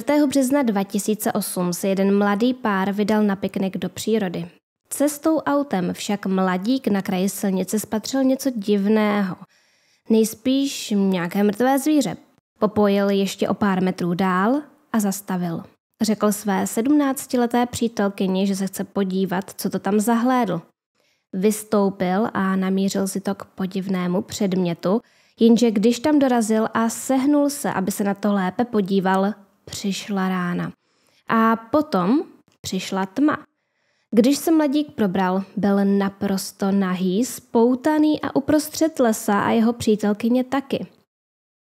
4. března 2008 se jeden mladý pár vydal na piknik do přírody. Cestou autem však mladík na kraji silnice spatřil něco divného. Nejspíš nějaké mrtvé zvíře. Popojil ještě o pár metrů dál a zastavil. Řekl své sedmnáctileté přítelkyni, že se chce podívat, co to tam zahlédl. Vystoupil a namířil si to k podivnému předmětu, jenže když tam dorazil a sehnul se, aby se na to lépe podíval, přišla rána. A potom přišla tma. Když se mladík probral, byl naprosto nahý, spoutaný a uprostřed lesa a jeho přítelkyně taky.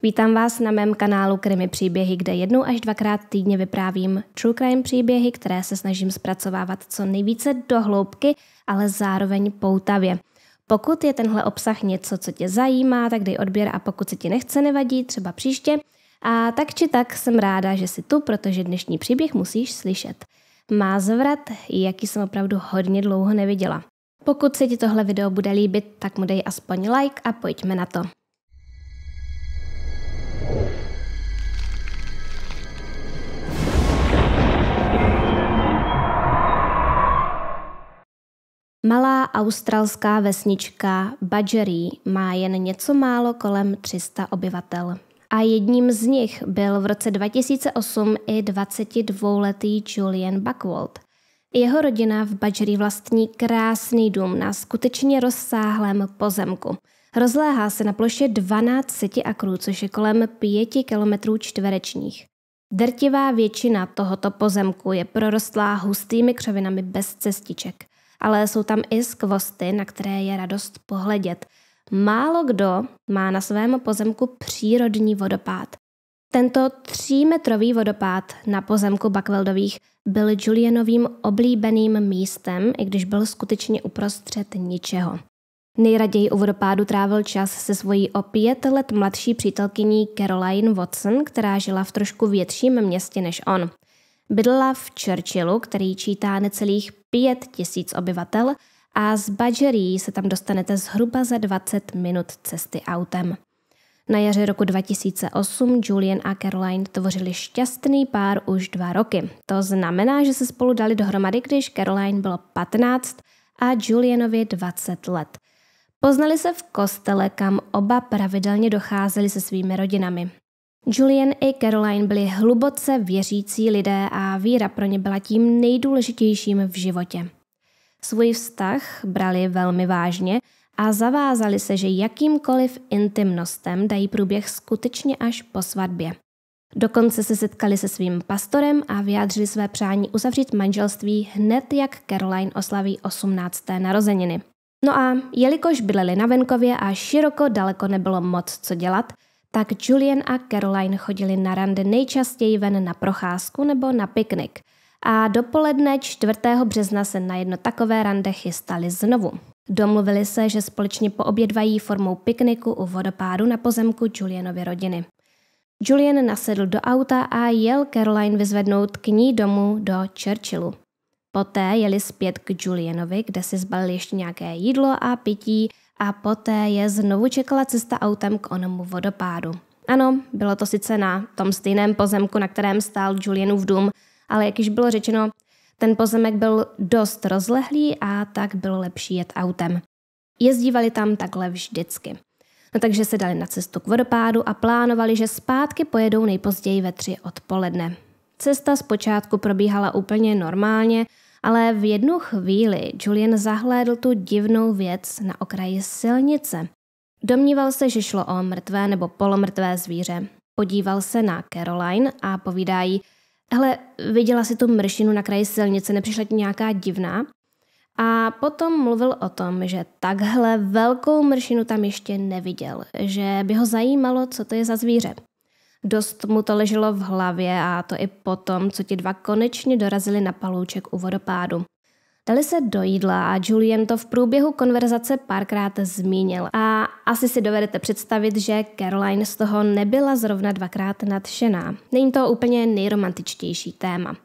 Vítám vás na mém kanálu Krimi příběhy, kde jednou až dvakrát týdně vyprávím true crime příběhy, které se snažím zpracovávat co nejvíce do hloubky, ale zároveň poutavě. Pokud je tenhle obsah něco, co tě zajímá, tak dej odběr a pokud se ti nechce, nevadí, třeba příště – a tak či tak jsem ráda, že jsi tu, protože dnešní příběh musíš slyšet. Má zvrat, jaký jsem opravdu hodně dlouho neviděla. Pokud se ti tohle video bude líbit, tak mu dej aspoň like a pojďme na to. Malá australská vesnička Budgery má jen něco málo kolem 300 obyvatel a jedním z nich byl v roce 2008 i 22-letý Julian Buckwald. Jeho rodina v Badgery vlastní krásný dům na skutečně rozsáhlém pozemku. Rozléhá se na ploše 12 akrů, což je kolem 5 km čtverečních. Drtivá většina tohoto pozemku je prorostlá hustými křovinami bez cestiček, ale jsou tam i skvosty, na které je radost pohledět – Málo kdo má na svém pozemku přírodní vodopád. Tento třímetrový vodopád na pozemku Bakveldových byl Julianovým oblíbeným místem, i když byl skutečně uprostřed ničeho. Nejraději u vodopádu trávil čas se svojí o pět let mladší přítelkyní Caroline Watson, která žila v trošku větším městě než on. Bydlela v Churchillu, který čítá necelých pět tisíc obyvatel a z Badžerí se tam dostanete zhruba za 20 minut cesty autem. Na jaře roku 2008 Julian a Caroline tvořili šťastný pár už dva roky. To znamená, že se spolu dali dohromady, když Caroline bylo 15 a Julianovi 20 let. Poznali se v kostele, kam oba pravidelně docházeli se svými rodinami. Julian i Caroline byli hluboce věřící lidé a víra pro ně byla tím nejdůležitějším v životě svůj vztah brali velmi vážně a zavázali se, že jakýmkoliv intimnostem dají průběh skutečně až po svatbě. Dokonce se setkali se svým pastorem a vyjádřili své přání uzavřít manželství hned, jak Caroline oslaví 18. narozeniny. No a jelikož bydleli na venkově a široko daleko nebylo moc co dělat, tak Julian a Caroline chodili na rande nejčastěji ven na procházku nebo na piknik – a dopoledne 4. března se na jedno takové rande chystali znovu. Domluvili se, že společně poobědvají formou pikniku u vodopádu na pozemku Julienovy rodiny. Julian nasedl do auta a jel Caroline vyzvednout k ní domů do Churchillu. Poté jeli zpět k Julianovi, kde si zbalili ještě nějaké jídlo a pití a poté je znovu čekala cesta autem k onomu vodopádu. Ano, bylo to sice na tom stejném pozemku, na kterém stál Julianův dům, ale jak již bylo řečeno, ten pozemek byl dost rozlehlý a tak bylo lepší jet autem. Jezdívali tam takhle vždycky. No takže se dali na cestu k vodopádu a plánovali, že zpátky pojedou nejpozději ve tři odpoledne. Cesta zpočátku probíhala úplně normálně, ale v jednu chvíli Julian zahlédl tu divnou věc na okraji silnice. Domníval se, že šlo o mrtvé nebo polomrtvé zvíře. Podíval se na Caroline a povídá jí, hele, viděla si tu mršinu na kraji silnice, nepřišla ti nějaká divná? A potom mluvil o tom, že takhle velkou mršinu tam ještě neviděl, že by ho zajímalo, co to je za zvíře. Dost mu to leželo v hlavě a to i potom, co ti dva konečně dorazili na palouček u vodopádu. Dali se do jídla a Julian to v průběhu konverzace párkrát zmínil a asi si dovedete představit, že Caroline z toho nebyla zrovna dvakrát nadšená. Není to úplně nejromantičtější téma.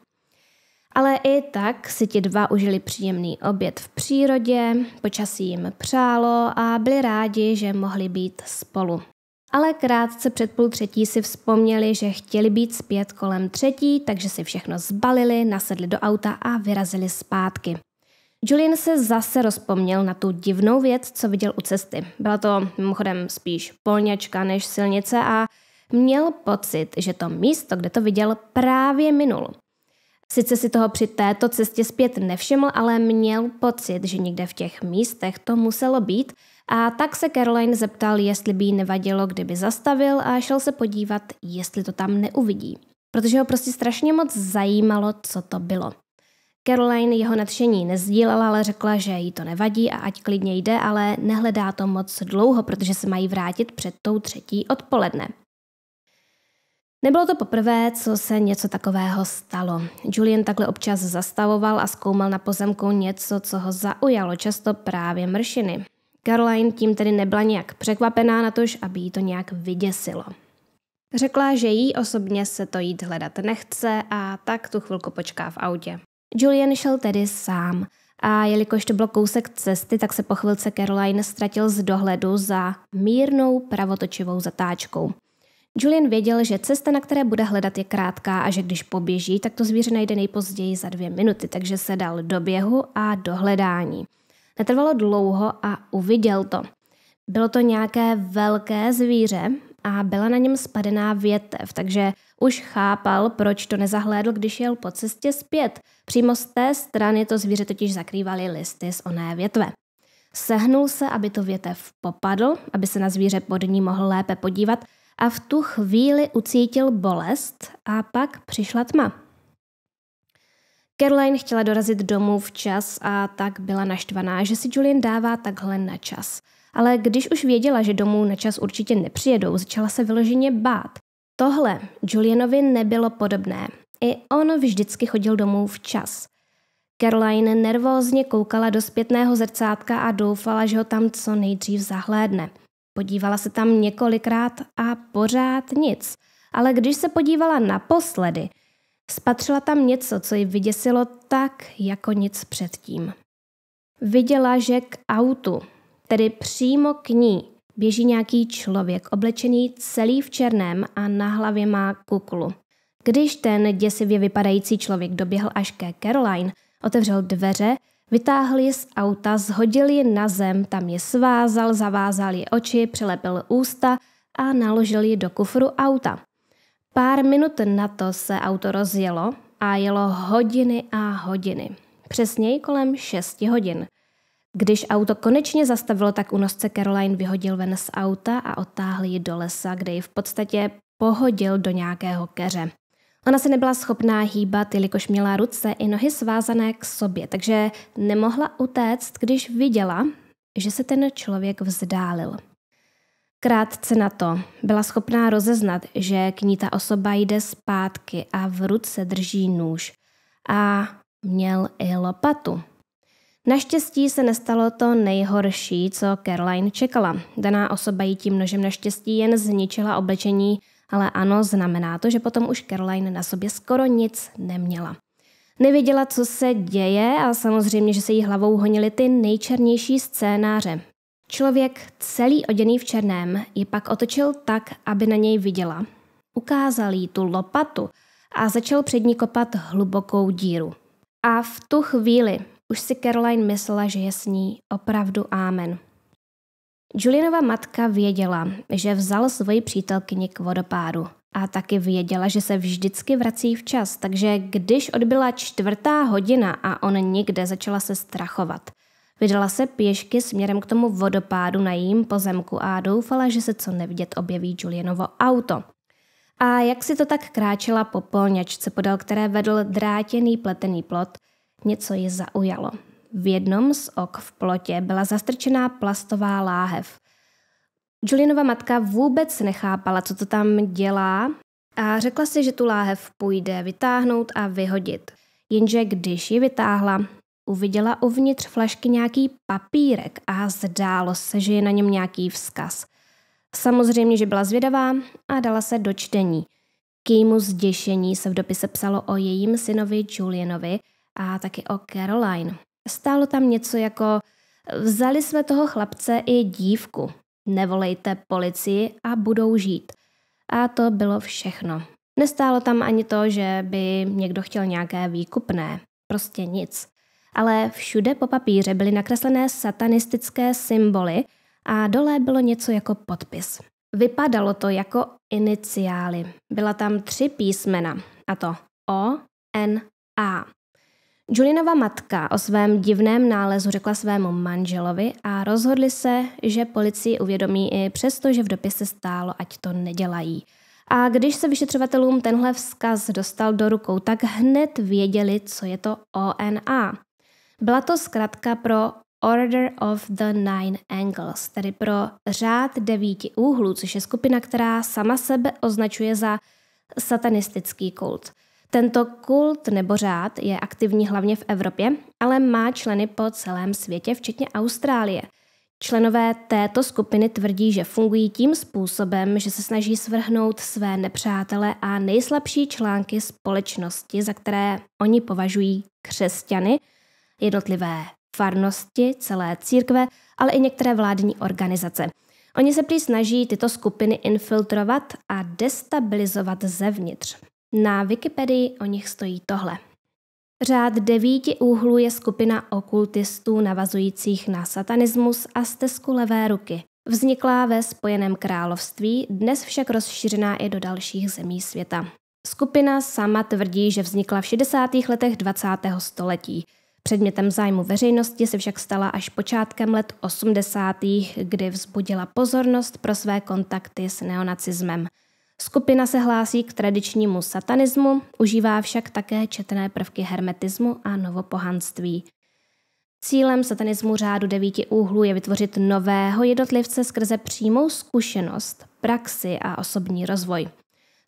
Ale i tak si ti dva užili příjemný oběd v přírodě, počasí jim přálo a byli rádi, že mohli být spolu ale krátce před půl třetí si vzpomněli, že chtěli být zpět kolem třetí, takže si všechno zbalili, nasedli do auta a vyrazili zpátky. Julian se zase rozpomněl na tu divnou věc, co viděl u cesty. Byla to mimochodem spíš polňačka než silnice a měl pocit, že to místo, kde to viděl, právě minul. Sice si toho při této cestě zpět nevšiml, ale měl pocit, že někde v těch místech to muselo být – a tak se Caroline zeptal, jestli by jí nevadilo, kdyby zastavil a šel se podívat, jestli to tam neuvidí. Protože ho prostě strašně moc zajímalo, co to bylo. Caroline jeho nadšení nezdílela, ale řekla, že jí to nevadí a ať klidně jde, ale nehledá to moc dlouho, protože se mají vrátit před tou třetí odpoledne. Nebylo to poprvé, co se něco takového stalo. Julian takhle občas zastavoval a zkoumal na pozemku něco, co ho zaujalo, často právě mršiny. Caroline tím tedy nebyla nějak překvapená na tož, aby jí to nějak vyděsilo. Řekla, že jí osobně se to jít hledat nechce a tak tu chvilku počká v autě. Julian šel tedy sám a jelikož to byl kousek cesty, tak se po chvilce Caroline ztratil z dohledu za mírnou pravotočivou zatáčkou. Julian věděl, že cesta, na které bude hledat, je krátká a že když poběží, tak to zvíře najde nejpozději za dvě minuty, takže se dal do běhu a do hledání. Netrvalo dlouho a uviděl to. Bylo to nějaké velké zvíře a byla na něm spadená větev, takže už chápal, proč to nezahlédl, když jel po cestě zpět. Přímo z té strany to zvíře totiž zakrývaly listy z oné větve. Sehnul se, aby to větev popadl, aby se na zvíře pod ní mohl lépe podívat a v tu chvíli ucítil bolest a pak přišla tma. Caroline chtěla dorazit domů včas a tak byla naštvaná, že si Julian dává takhle na čas. Ale když už věděla, že domů na čas určitě nepřijedou, začala se vyloženě bát. Tohle Julianovi nebylo podobné. I on vždycky chodil domů včas. Caroline nervózně koukala do zpětného zrcátka a doufala, že ho tam co nejdřív zahlédne. Podívala se tam několikrát a pořád nic. Ale když se podívala naposledy, Spatřila tam něco, co ji vyděsilo tak, jako nic předtím. Viděla, že k autu, tedy přímo k ní, běží nějaký člověk oblečený celý v černém a na hlavě má kuklu. Když ten děsivě vypadající člověk doběhl až ke Caroline, otevřel dveře, vytáhl ji z auta, zhodil ji na zem, tam je svázal, zavázal ji oči, přilepil ústa a naložil ji do kufru auta. Pár minut na to se auto rozjelo a jelo hodiny a hodiny. Přesněji kolem 6 hodin. Když auto konečně zastavilo, tak unosce Caroline vyhodil ven z auta a otáhl ji do lesa, kde ji v podstatě pohodil do nějakého keře. Ona se nebyla schopná hýbat, jelikož měla ruce i nohy svázané k sobě, takže nemohla utéct, když viděla, že se ten člověk vzdálil. Krátce na to byla schopná rozeznat, že k ní ta osoba jde zpátky a v ruce drží nůž a měl i lopatu. Naštěstí se nestalo to nejhorší, co Caroline čekala. Daná osoba jí tím nožem naštěstí jen zničila oblečení, ale ano, znamená to, že potom už Caroline na sobě skoro nic neměla. Nevěděla, co se děje a samozřejmě, že se jí hlavou honily ty nejčernější scénáře. Člověk celý oděný v černém ji pak otočil tak, aby na něj viděla. Ukázal jí tu lopatu a začal před ní kopat hlubokou díru. A v tu chvíli už si Caroline myslela, že je s ní opravdu ámen. Julianova matka věděla, že vzal svoji přítelkyni k vodopádu a taky věděla, že se vždycky vrací včas, takže když odbyla čtvrtá hodina a on nikde, začala se strachovat. Vydala se pěšky směrem k tomu vodopádu na jím pozemku a doufala, že se co nevidět objeví Julienovo auto. A jak si to tak kráčela po polňačce, podal které vedl drátěný pletený plot, něco ji zaujalo. V jednom z ok v plotě byla zastrčená plastová láhev. Julienova matka vůbec nechápala, co to tam dělá a řekla si, že tu láhev půjde vytáhnout a vyhodit. Jenže když ji vytáhla, Uviděla uvnitř flašky nějaký papírek a zdálo se, že je na něm nějaký vzkaz. Samozřejmě, že byla zvědavá a dala se do čtení. K jejímu zděšení se v dopise psalo o jejím synovi Julianovi a taky o Caroline. Stálo tam něco jako Vzali jsme toho chlapce i dívku. Nevolejte policii a budou žít. A to bylo všechno. Nestálo tam ani to, že by někdo chtěl nějaké výkupné. Prostě nic ale všude po papíře byly nakreslené satanistické symboly a dole bylo něco jako podpis. Vypadalo to jako iniciály. Byla tam tři písmena, a to O, N, A. Julinova matka o svém divném nálezu řekla svému manželovi a rozhodli se, že policii uvědomí i přesto, že v dopise stálo, ať to nedělají. A když se vyšetřovatelům tenhle vzkaz dostal do rukou, tak hned věděli, co je to ONA. Byla to zkratka pro Order of the Nine Angles, tedy pro řád devíti úhlů, což je skupina, která sama sebe označuje za satanistický kult. Tento kult nebo řád je aktivní hlavně v Evropě, ale má členy po celém světě, včetně Austrálie. Členové této skupiny tvrdí, že fungují tím způsobem, že se snaží svrhnout své nepřátele a nejslabší články společnosti, za které oni považují křesťany – jednotlivé farnosti, celé církve, ale i některé vládní organizace. Oni se prý snaží tyto skupiny infiltrovat a destabilizovat zevnitř. Na Wikipedii o nich stojí tohle. Řád devíti úhlů je skupina okultistů navazujících na satanismus a stezku levé ruky. Vzniklá ve Spojeném království, dnes však rozšířená i do dalších zemí světa. Skupina sama tvrdí, že vznikla v 60. letech 20. století. Předmětem zájmu veřejnosti se však stala až počátkem let 80., kdy vzbudila pozornost pro své kontakty s neonacismem. Skupina se hlásí k tradičnímu satanismu, užívá však také četné prvky hermetismu a novopohanství. Cílem satanismu řádu devíti úhlů je vytvořit nového jednotlivce skrze přímou zkušenost, praxi a osobní rozvoj.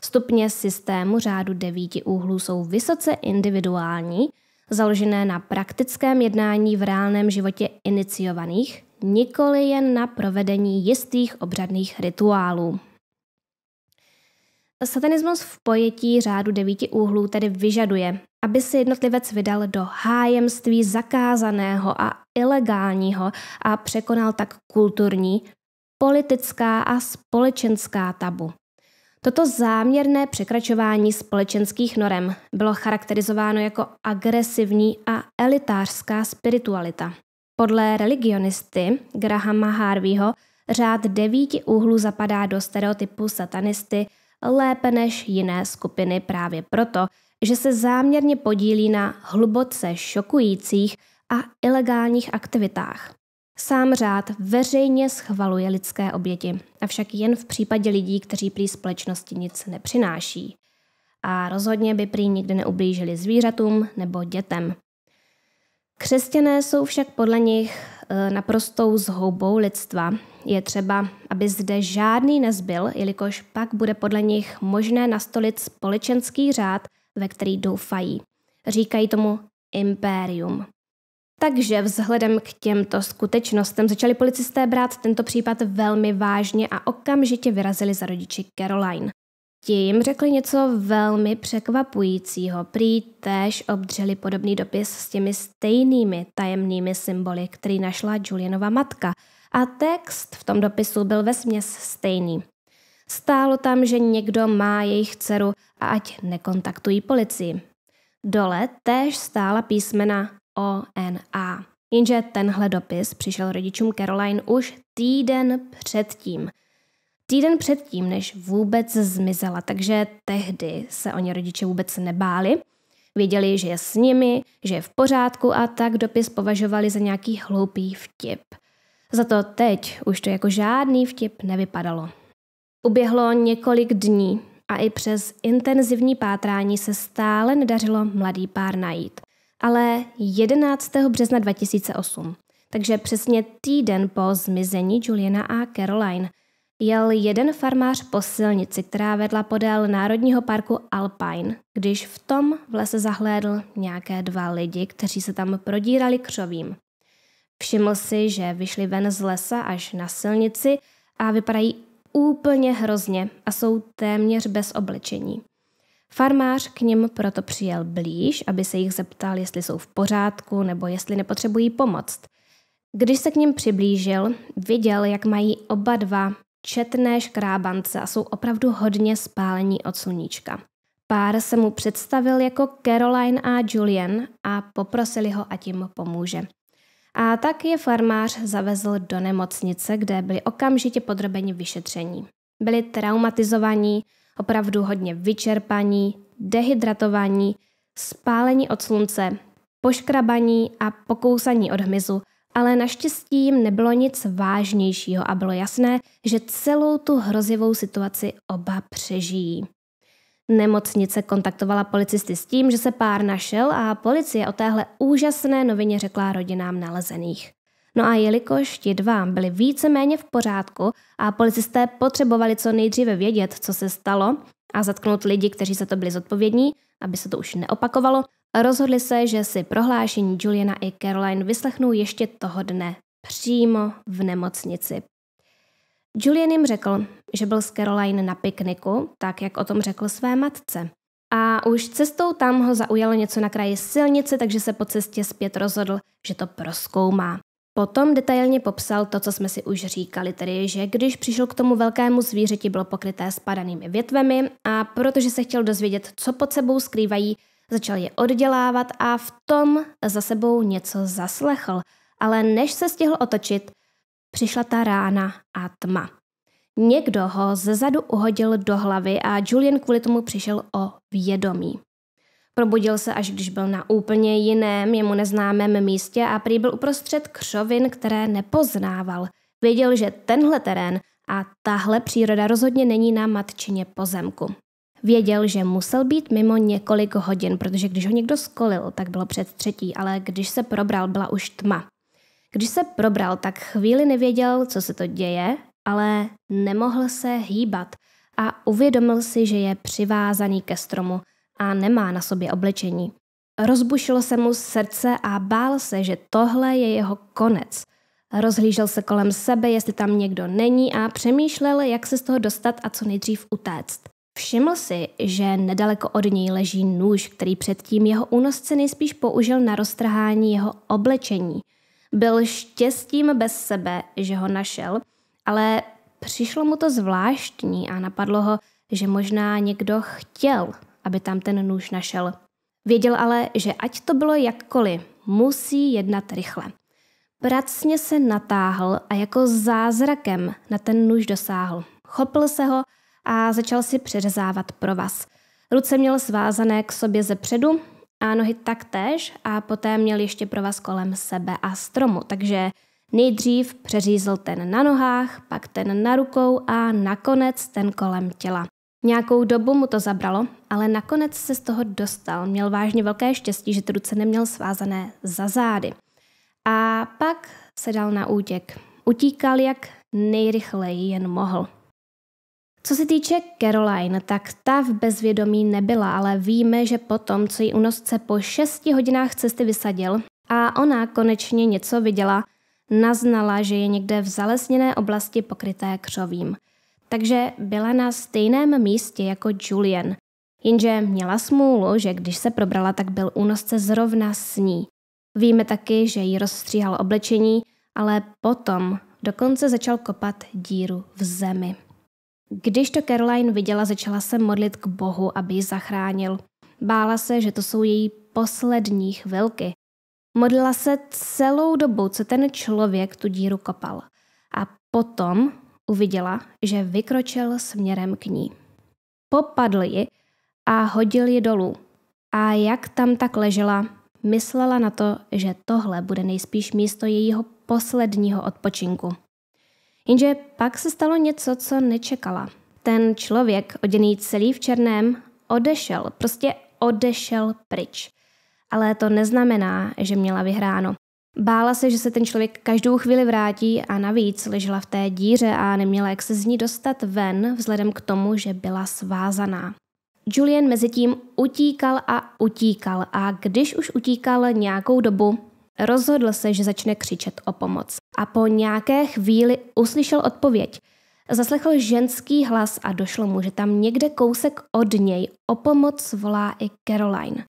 Stupně systému řádu devíti úhlů jsou vysoce individuální založené na praktickém jednání v reálném životě iniciovaných, nikoli jen na provedení jistých obřadných rituálů. Satanismus v pojetí řádu devíti úhlů tedy vyžaduje, aby se jednotlivec vydal do hájemství zakázaného a ilegálního a překonal tak kulturní, politická a společenská tabu. Toto záměrné překračování společenských norem bylo charakterizováno jako agresivní a elitářská spiritualita. Podle religionisty Grahama Harveyho řád devíti úhlů zapadá do stereotypu satanisty lépe než jiné skupiny právě proto, že se záměrně podílí na hluboce šokujících a ilegálních aktivitách. Sám řád veřejně schvaluje lidské oběti, avšak jen v případě lidí, kteří prý společnosti nic nepřináší. A rozhodně by prý nikdy neublížili zvířatům nebo dětem. Křesťané jsou však podle nich e, naprostou zhoubou lidstva. Je třeba, aby zde žádný nezbyl, jelikož pak bude podle nich možné nastolit společenský řád, ve který doufají. Říkají tomu impérium. Takže vzhledem k těmto skutečnostem začali policisté brát tento případ velmi vážně a okamžitě vyrazili za rodiči Caroline. Ti jim řekli něco velmi překvapujícího. Prý též obdřeli podobný dopis s těmi stejnými tajemnými symboly, který našla Julianova matka. A text v tom dopisu byl ve směs stejný. Stálo tam, že někdo má jejich dceru a ať nekontaktují policii. Dole též stála písmena ONA. Jenže tenhle dopis přišel rodičům Caroline už týden předtím. Týden předtím, než vůbec zmizela, takže tehdy se oni rodiče vůbec nebáli. Věděli, že je s nimi, že je v pořádku a tak dopis považovali za nějaký hloupý vtip. Za to teď už to jako žádný vtip nevypadalo. Uběhlo několik dní a i přes intenzivní pátrání se stále nedařilo mladý pár najít ale 11. března 2008, takže přesně týden po zmizení Juliana a Caroline, jel jeden farmář po silnici, která vedla podél Národního parku Alpine, když v tom v lese zahlédl nějaké dva lidi, kteří se tam prodírali křovím. Všiml si, že vyšli ven z lesa až na silnici a vypadají úplně hrozně a jsou téměř bez oblečení. Farmář k ním proto přijel blíž, aby se jich zeptal, jestli jsou v pořádku nebo jestli nepotřebují pomoc. Když se k ním přiblížil, viděl, jak mají oba dva četné škrábance a jsou opravdu hodně spálení od sluníčka. Pár se mu představil jako Caroline a Julian a poprosili ho, ať jim pomůže. A tak je farmář zavezl do nemocnice, kde byli okamžitě podrobeni vyšetření. Byli traumatizovaní, opravdu hodně vyčerpaní, dehydratovaní, spálení od slunce, poškrabaní a pokousaní od hmyzu, ale naštěstí jim nebylo nic vážnějšího a bylo jasné, že celou tu hrozivou situaci oba přežijí. Nemocnice kontaktovala policisty s tím, že se pár našel a policie o téhle úžasné novině řekla rodinám nalezených. No a jelikož ti dva byli víceméně v pořádku a policisté potřebovali co nejdříve vědět, co se stalo a zatknout lidi, kteří za to byli zodpovědní, aby se to už neopakovalo, rozhodli se, že si prohlášení Juliana i Caroline vyslechnou ještě toho dne, přímo v nemocnici. Julian jim řekl, že byl s Caroline na pikniku, tak jak o tom řekl své matce. A už cestou tam ho zaujalo něco na kraji silnice, takže se po cestě zpět rozhodl, že to proskoumá. Potom detailně popsal to, co jsme si už říkali, tedy že když přišel k tomu velkému zvířeti, bylo pokryté spadanými větvemi a protože se chtěl dozvědět, co pod sebou skrývají, začal je oddělávat a v tom za sebou něco zaslechl. Ale než se stihl otočit, přišla ta rána a tma. Někdo ho zezadu uhodil do hlavy a Julian kvůli tomu přišel o vědomí. Probudil se, až když byl na úplně jiném, jemu neznámém místě a prý byl uprostřed křovin, které nepoznával. Věděl, že tenhle terén a tahle příroda rozhodně není na matčině pozemku. Věděl, že musel být mimo několik hodin, protože když ho někdo skolil, tak bylo před třetí, ale když se probral, byla už tma. Když se probral, tak chvíli nevěděl, co se to děje, ale nemohl se hýbat a uvědomil si, že je přivázaný ke stromu a nemá na sobě oblečení. Rozbušilo se mu srdce a bál se, že tohle je jeho konec. Rozhlížel se kolem sebe, jestli tam někdo není a přemýšlel, jak se z toho dostat a co nejdřív utéct. Všiml si, že nedaleko od něj leží nůž, který předtím jeho únosce nejspíš použil na roztrhání jeho oblečení. Byl štěstím bez sebe, že ho našel, ale přišlo mu to zvláštní a napadlo ho, že možná někdo chtěl aby tam ten nůž našel. Věděl ale, že ať to bylo jakkoliv, musí jednat rychle. Pracně se natáhl a jako zázrakem na ten nůž dosáhl. Chopl se ho a začal si přeřezávat provaz. Ruce měl svázané k sobě ze předu a nohy taktéž a poté měl ještě provaz kolem sebe a stromu, takže nejdřív přeřízl ten na nohách, pak ten na rukou a nakonec ten kolem těla. Nějakou dobu mu to zabralo, ale nakonec se z toho dostal. Měl vážně velké štěstí, že ty ruce neměl svázané za zády. A pak se dal na útěk. Utíkal jak nejrychleji jen mohl. Co se týče Caroline, tak ta v bezvědomí nebyla, ale víme, že potom, co ji unosce po 6 hodinách cesty vysadil a ona konečně něco viděla, naznala, že je někde v zalesněné oblasti pokryté křovím – takže byla na stejném místě jako Julian. Jenže měla smůlu, že když se probrala, tak byl únosce zrovna s ní. Víme taky, že jí rozstříhal oblečení, ale potom dokonce začal kopat díru v zemi. Když to Caroline viděla, začala se modlit k Bohu, aby ji zachránil. Bála se, že to jsou její poslední chvilky. Modlila se celou dobu, co ten člověk tu díru kopal. A potom uviděla, že vykročil směrem k ní. Popadl ji a hodil ji dolů. A jak tam tak ležela, myslela na to, že tohle bude nejspíš místo jejího posledního odpočinku. Jenže pak se stalo něco, co nečekala. Ten člověk, oděný celý v černém, odešel, prostě odešel pryč. Ale to neznamená, že měla vyhráno. Bála se, že se ten člověk každou chvíli vrátí a navíc ležela v té díře a neměla jak se z ní dostat ven vzhledem k tomu, že byla svázaná. Julian mezi tím utíkal a utíkal a když už utíkal nějakou dobu, rozhodl se, že začne křičet o pomoc. A po nějaké chvíli uslyšel odpověď. Zaslechl ženský hlas a došlo mu, že tam někde kousek od něj o pomoc volá i Caroline.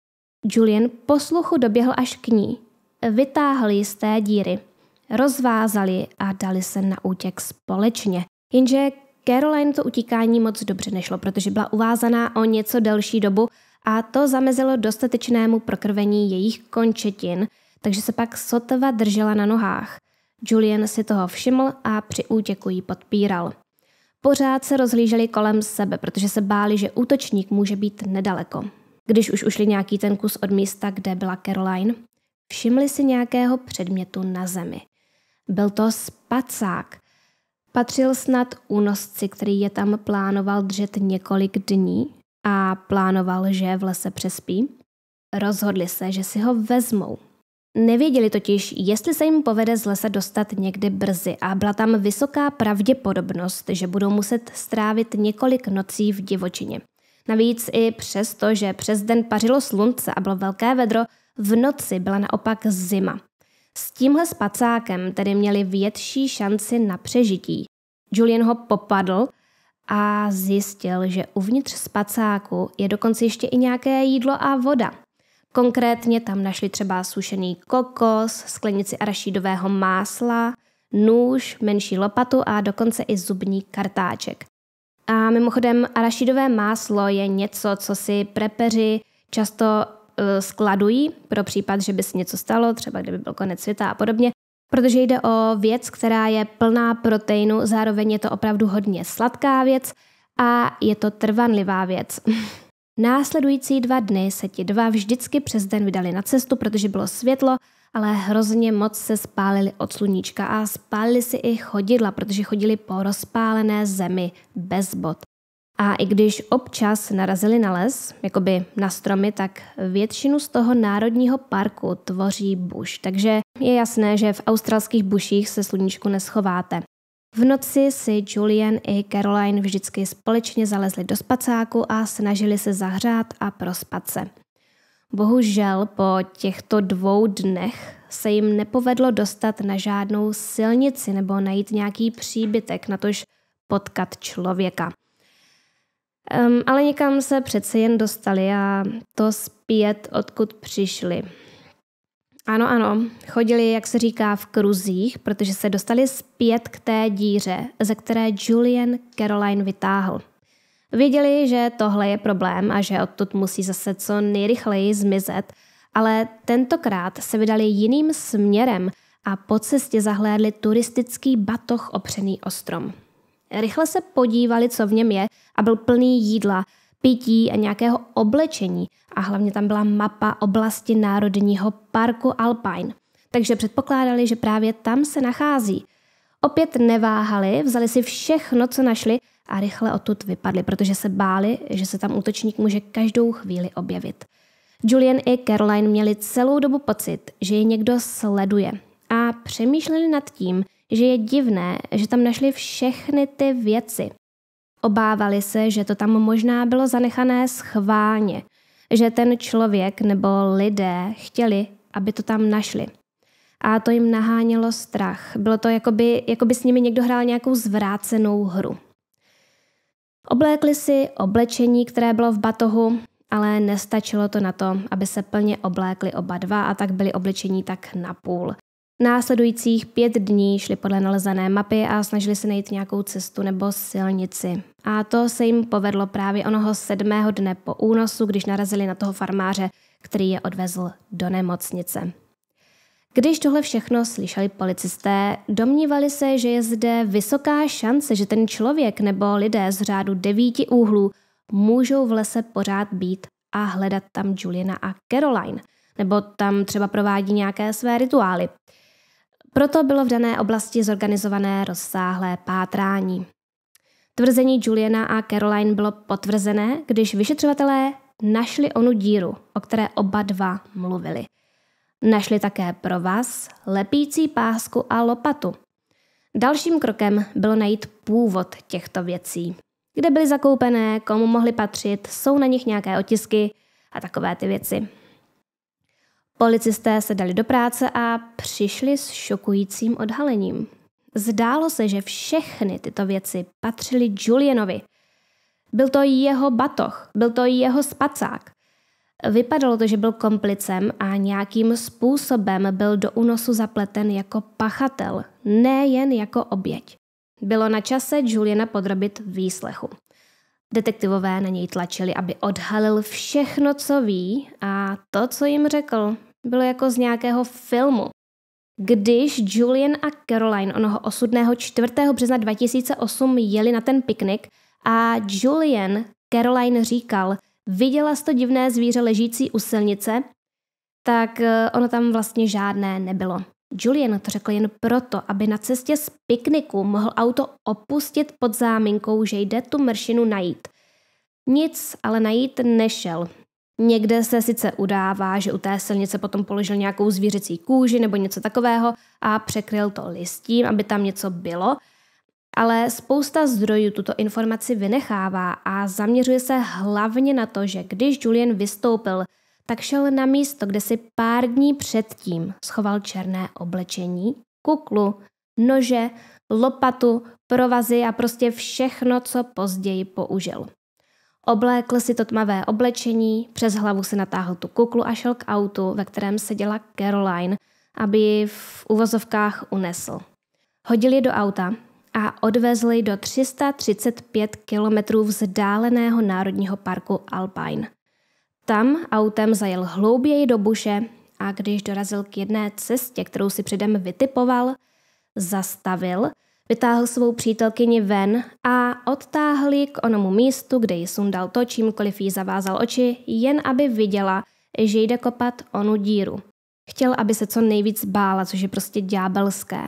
Julian posluchu doběhl až k ní. Vytáhli z té díry, rozvázali a dali se na útěk společně. Jenže Caroline to utíkání moc dobře nešlo, protože byla uvázaná o něco delší dobu a to zamezilo dostatečnému prokrvení jejich končetin, takže se pak sotva držela na nohách. Julian si toho všiml a při útěku ji podpíral. Pořád se rozhlíželi kolem sebe, protože se báli, že útočník může být nedaleko. Když už ušli nějaký ten kus od místa, kde byla Caroline, Všimli si nějakého předmětu na zemi. Byl to spacák. Patřil snad únosci, který je tam plánoval držet několik dní a plánoval, že v lese přespí. Rozhodli se, že si ho vezmou. Nevěděli totiž, jestli se jim povede z lesa dostat někdy brzy a byla tam vysoká pravděpodobnost, že budou muset strávit několik nocí v divočině. Navíc i přesto, že přes den pařilo slunce a bylo velké vedro, v noci byla naopak zima. S tímhle spacákem tedy měli větší šanci na přežití. Julian ho popadl a zjistil, že uvnitř spacáku je dokonce ještě i nějaké jídlo a voda. Konkrétně tam našli třeba sušený kokos, sklenici arašídového másla, nůž, menší lopatu a dokonce i zubní kartáček. A mimochodem, arašidové máslo je něco, co si prepeři často Eh, skladují pro případ, že by se něco stalo, třeba kdyby byl konec světa a podobně, protože jde o věc, která je plná proteinu, zároveň je to opravdu hodně sladká věc a je to trvanlivá věc. Následující dva dny se ti dva vždycky přes den vydali na cestu, protože bylo světlo, ale hrozně moc se spálili od sluníčka a spálili si i chodidla, protože chodili po rozpálené zemi bez bod. A i když občas narazili na les, jakoby na stromy, tak většinu z toho národního parku tvoří buš, takže je jasné, že v australských buších se sluníčku neschováte. V noci si Julian i Caroline vždycky společně zalezli do spacáku a snažili se zahřát a prospat se. Bohužel po těchto dvou dnech se jim nepovedlo dostat na žádnou silnici nebo najít nějaký příbytek, natož potkat člověka. Um, ale někam se přece jen dostali a to zpět, odkud přišli. Ano, ano, chodili, jak se říká, v kruzích, protože se dostali zpět k té díře, ze které Julian Caroline vytáhl. Věděli, že tohle je problém a že odtud musí zase co nejrychleji zmizet, ale tentokrát se vydali jiným směrem a po cestě zahlédli turistický batoh opřený o strom. Rychle se podívali, co v něm je a byl plný jídla, pití a nějakého oblečení a hlavně tam byla mapa oblasti Národního parku Alpine. Takže předpokládali, že právě tam se nachází. Opět neváhali, vzali si všechno, co našli a rychle odtud vypadli, protože se báli, že se tam útočník může každou chvíli objevit. Julian i Caroline měli celou dobu pocit, že je někdo sleduje a přemýšleli nad tím, že je divné, že tam našli všechny ty věci. Obávali se, že to tam možná bylo zanechané schválně, že ten člověk nebo lidé chtěli, aby to tam našli. A to jim nahánělo strach. Bylo to, jako by, jako by s nimi někdo hrál nějakou zvrácenou hru. Oblékli si oblečení, které bylo v batohu, ale nestačilo to na to, aby se plně oblékli oba dva a tak byli oblečení tak napůl. Následujících pět dní šli podle nalezené mapy a snažili se najít nějakou cestu nebo silnici. A to se jim povedlo právě onoho sedmého dne po únosu, když narazili na toho farmáře, který je odvezl do nemocnice. Když tohle všechno slyšeli policisté, domnívali se, že je zde vysoká šance, že ten člověk nebo lidé z řádu devíti úhlů můžou v lese pořád být a hledat tam Juliana a Caroline, nebo tam třeba provádí nějaké své rituály. Proto bylo v dané oblasti zorganizované rozsáhlé pátrání. Tvrzení Juliana a Caroline bylo potvrzené, když vyšetřovatelé našli onu díru, o které oba dva mluvili. Našli také provaz, lepící pásku a lopatu. Dalším krokem bylo najít původ těchto věcí. Kde byly zakoupené, komu mohly patřit, jsou na nich nějaké otisky a takové ty věci. Policisté se dali do práce a přišli s šokujícím odhalením. Zdálo se, že všechny tyto věci patřily Julianovi. Byl to jeho batoh, byl to jeho spacák. Vypadalo to, že byl komplicem a nějakým způsobem byl do únosu zapleten jako pachatel, nejen jako oběť. Bylo na čase Juliana podrobit výslechu. Detektivové na něj tlačili, aby odhalil všechno, co ví a to, co jim řekl, bylo jako z nějakého filmu. Když Julian a Caroline onoho osudného 4. března 2008 jeli na ten piknik a Julian Caroline říkal, viděla jsi to divné zvíře ležící u silnice, tak eh, ono tam vlastně žádné nebylo. Julian to řekl jen proto, aby na cestě z pikniku mohl auto opustit pod záminkou, že jde tu mršinu najít. Nic ale najít nešel. Někde se sice udává, že u té silnice potom položil nějakou zvířecí kůži nebo něco takového a překryl to listím, aby tam něco bylo, ale spousta zdrojů tuto informaci vynechává a zaměřuje se hlavně na to, že když Julian vystoupil, tak šel na místo, kde si pár dní předtím schoval černé oblečení, kuklu, nože, lopatu, provazy a prostě všechno, co později použil. Oblékl si to tmavé oblečení, přes hlavu si natáhl tu kuklu a šel k autu, ve kterém seděla Caroline, aby ji v uvozovkách unesl. Hodil je do auta a odvezli do 335 kilometrů vzdáleného národního parku Alpine. Tam autem zajel hlouběji do buše a když dorazil k jedné cestě, kterou si předem vytipoval, zastavil – Vytáhl svou přítelkyni ven a odtáhl ji k onomu místu, kde ji sundal to, čímkoliv jí zavázal oči, jen aby viděla, že jde kopat onu díru. Chtěl, aby se co nejvíc bála, což je prostě ďábelské.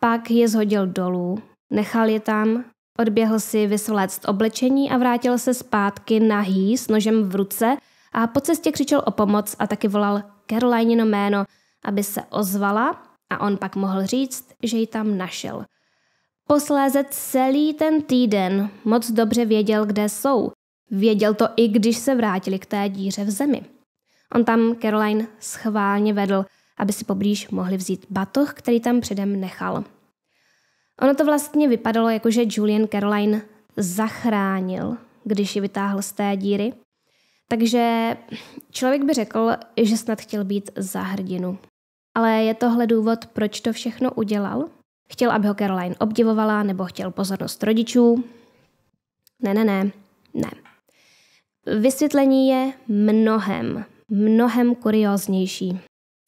Pak je zhodil dolů, nechal je tam, odběhl si vysvléct oblečení a vrátil se zpátky nahý s nožem v ruce a po cestě křičel o pomoc a taky volal Caroline jméno, aby se ozvala a on pak mohl říct, že ji tam našel – Posléze celý ten týden moc dobře věděl, kde jsou. Věděl to i když se vrátili k té díře v zemi. On tam Caroline schválně vedl, aby si poblíž mohli vzít batoh, který tam předem nechal. Ono to vlastně vypadalo jako, že Julian Caroline zachránil, když ji vytáhl z té díry. Takže člověk by řekl, že snad chtěl být za hrdinu. Ale je tohle důvod, proč to všechno udělal? Chtěl, aby ho Caroline obdivovala, nebo chtěl pozornost rodičů? Ne, ne, ne, ne. Vysvětlení je mnohem, mnohem kurioznější.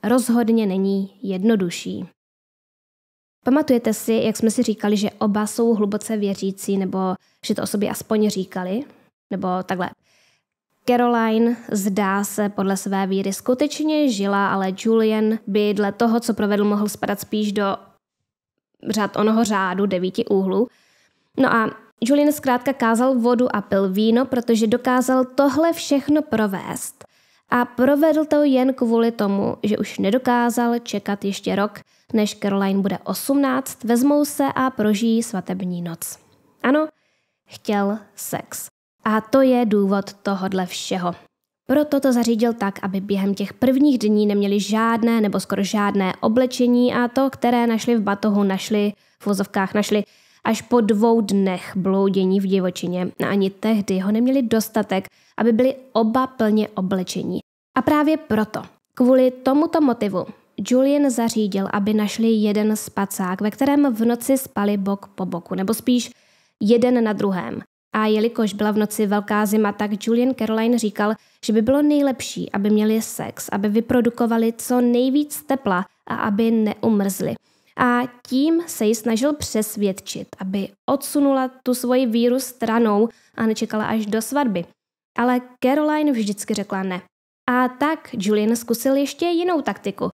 Rozhodně není jednodušší. Pamatujete si, jak jsme si říkali, že oba jsou hluboce věřící, nebo že to o sobě aspoň říkali? Nebo takhle. Caroline zdá se podle své víry skutečně žila, ale Julian by dle toho, co provedl, mohl spadat spíš do řád onoho řádu devíti úhlů. No a Julian zkrátka kázal vodu a pil víno, protože dokázal tohle všechno provést. A provedl to jen kvůli tomu, že už nedokázal čekat ještě rok, než Caroline bude 18, vezmou se a prožijí svatební noc. Ano, chtěl sex. A to je důvod tohodle všeho. Proto to zařídil tak, aby během těch prvních dní neměli žádné nebo skoro žádné oblečení a to, které našli v batohu, našli v vozovkách, našli až po dvou dnech bloudění v divočině a ani tehdy ho neměli dostatek, aby byli oba plně oblečení. A právě proto, kvůli tomuto motivu, Julian zařídil, aby našli jeden spacák, ve kterém v noci spali bok po boku, nebo spíš jeden na druhém. A jelikož byla v noci velká zima, tak Julian Caroline říkal, že by bylo nejlepší, aby měli sex, aby vyprodukovali co nejvíc tepla a aby neumrzli. A tím se ji snažil přesvědčit, aby odsunula tu svoji víru stranou a nečekala až do svatby. Ale Caroline vždycky řekla ne. A tak Julian zkusil ještě jinou taktiku.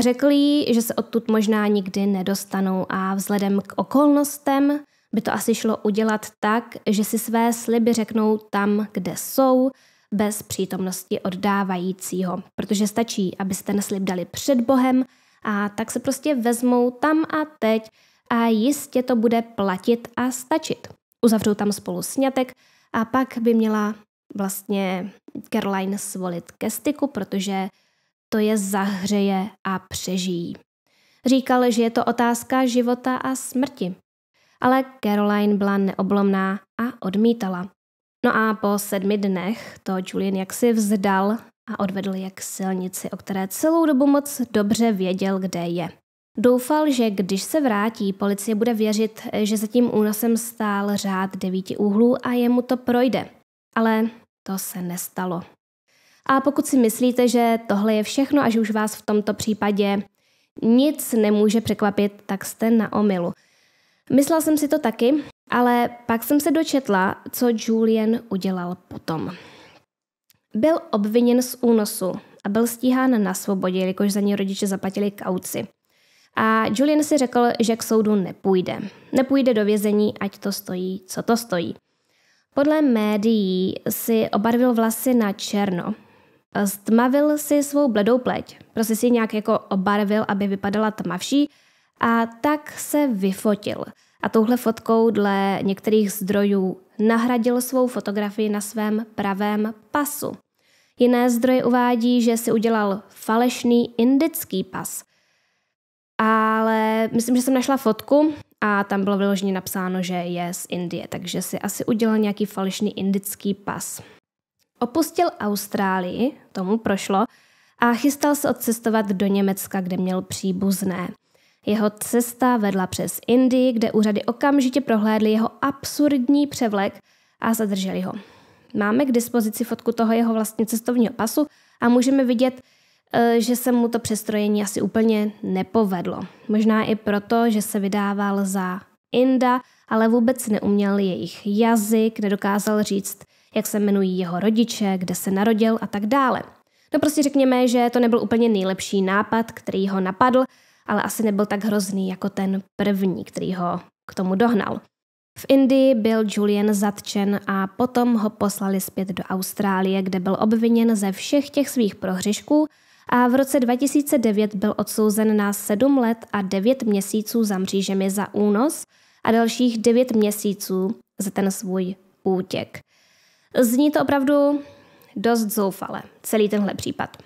Řekl jí, že se odtud možná nikdy nedostanou a vzhledem k okolnostem by to asi šlo udělat tak, že si své sliby řeknou tam, kde jsou, bez přítomnosti oddávajícího, protože stačí, abyste ten slib dali před Bohem a tak se prostě vezmou tam a teď a jistě to bude platit a stačit. Uzavřou tam spolu snětek a pak by měla vlastně Caroline svolit ke styku, protože to je zahřeje a přežijí. Říkal, že je to otázka života a smrti, ale Caroline byla neoblomná a odmítala. No a po sedmi dnech to Julian jaksi vzdal a odvedl je k silnici, o které celou dobu moc dobře věděl, kde je. Doufal, že když se vrátí, policie bude věřit, že za tím únosem stál řád devíti úhlů a jemu to projde. Ale to se nestalo. A pokud si myslíte, že tohle je všechno a že už vás v tomto případě nic nemůže překvapit, tak jste na omilu. Myslela jsem si to taky, ale pak jsem se dočetla, co Julian udělal potom. Byl obviněn z únosu a byl stíhán na svobodě, jelikož za ní rodiče zaplatili kauci. A Julian si řekl, že k soudu nepůjde. Nepůjde do vězení, ať to stojí, co to stojí. Podle médií si obarvil vlasy na černo. Stmavil si svou bledou pleť. Prostě si nějak jako obarvil, aby vypadala tmavší a tak se vyfotil. A touhle fotkou dle některých zdrojů nahradil svou fotografii na svém pravém pasu. Jiné zdroje uvádí, že si udělal falešný indický pas. Ale myslím, že jsem našla fotku a tam bylo vyloženě napsáno, že je z Indie, takže si asi udělal nějaký falešný indický pas. Opustil Austrálii, tomu prošlo, a chystal se odcestovat do Německa, kde měl příbuzné. Jeho cesta vedla přes Indii, kde úřady okamžitě prohlédly jeho absurdní převlek a zadrželi ho. Máme k dispozici fotku toho jeho vlastně cestovního pasu a můžeme vidět, eh, že se mu to přestrojení asi úplně nepovedlo. Možná i proto, že se vydával za Inda, ale vůbec neuměl jejich jazyk, nedokázal říct, jak se jmenují jeho rodiče, kde se narodil a tak dále. No prostě řekněme, že to nebyl úplně nejlepší nápad, který ho napadl ale asi nebyl tak hrozný jako ten první, který ho k tomu dohnal. V Indii byl Julian zatčen a potom ho poslali zpět do Austrálie, kde byl obviněn ze všech těch svých prohřešků a v roce 2009 byl odsouzen na 7 let a 9 měsíců za mřížemi za únos a dalších 9 měsíců za ten svůj útěk. Zní to opravdu dost zoufale, celý tenhle případ.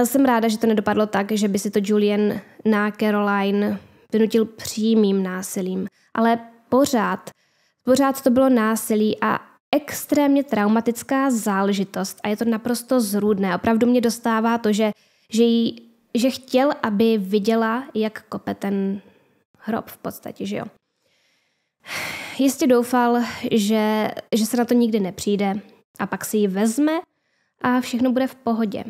A eh, jsem ráda, že to nedopadlo tak, že by si to Julian na Caroline vynutil přímým násilím. Ale pořád, pořád to bylo násilí a extrémně traumatická záležitost a je to naprosto zrůdné. Opravdu mě dostává to, že, že, jí, že chtěl, aby viděla, jak kope ten hrob v podstatě, že jo. Jistě doufal, že, že se na to nikdy nepřijde a pak si ji vezme a všechno bude v pohodě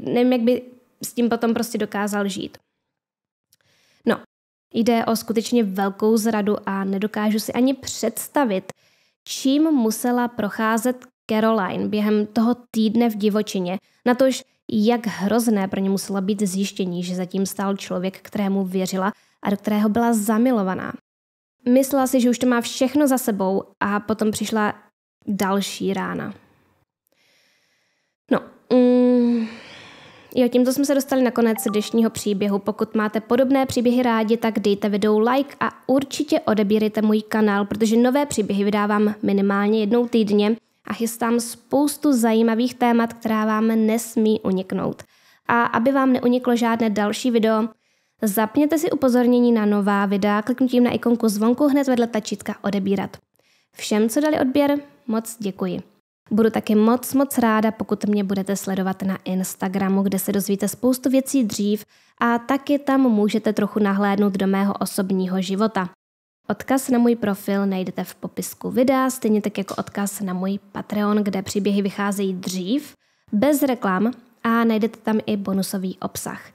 nevím, jak by s tím potom prostě dokázal žít. No, jde o skutečně velkou zradu a nedokážu si ani představit, čím musela procházet Caroline během toho týdne v divočině. Na tož, jak hrozné pro ně muselo být zjištění, že zatím stál člověk, kterému věřila a do kterého byla zamilovaná. Myslela si, že už to má všechno za sebou a potom přišla další rána. Jo, tímto jsme se dostali na konec dnešního příběhu. Pokud máte podobné příběhy rádi, tak dejte videu like a určitě odebírejte můj kanál, protože nové příběhy vydávám minimálně jednou týdně a chystám spoustu zajímavých témat, která vám nesmí uniknout. A aby vám neuniklo žádné další video, zapněte si upozornění na nová videa kliknutím na ikonku zvonku hned vedle tlačítka odebírat. Všem, co dali odběr, moc děkuji. Budu taky moc, moc ráda, pokud mě budete sledovat na Instagramu, kde se dozvíte spoustu věcí dřív a taky tam můžete trochu nahlédnout do mého osobního života. Odkaz na můj profil najdete v popisku videa, stejně tak jako odkaz na můj Patreon, kde příběhy vycházejí dřív, bez reklam a najdete tam i bonusový obsah.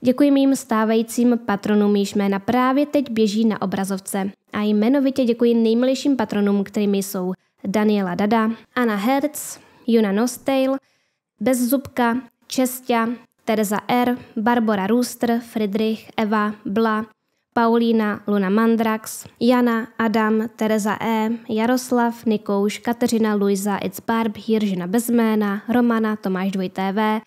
Děkuji mým stávajícím patronům, již jména právě teď běží na obrazovce a jmenovitě děkuji nejmilejším patronům, kterými jsou Daniela Dada, Anna Herz, Juna Nostejl, Bezzubka, Čestia, Teresa R., Barbara Rooster, Friedrich, Eva, Bla, Paulína, Luna Mandrax, Jana, Adam, Tereza E., Jaroslav, Nikouš, Kateřina, Luisa, It's Barb, Jiržina Bezména, Romana, Tomáš 2TV,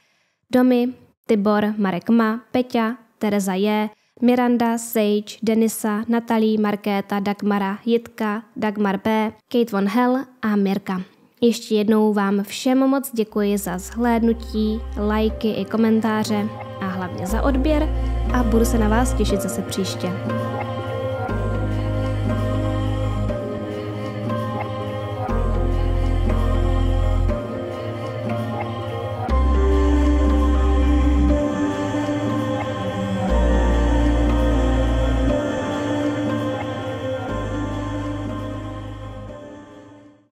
Domy, Tibor, Marek Ma, Peťa, Tereza J., Miranda, Sage, Denisa, Natalí, Markéta, Dagmara, Jitka, Dagmar B., Kate von Hell a Mirka. Ještě jednou vám všem moc děkuji za zhlédnutí, lajky i komentáře a hlavně za odběr a budu se na vás těšit zase příště.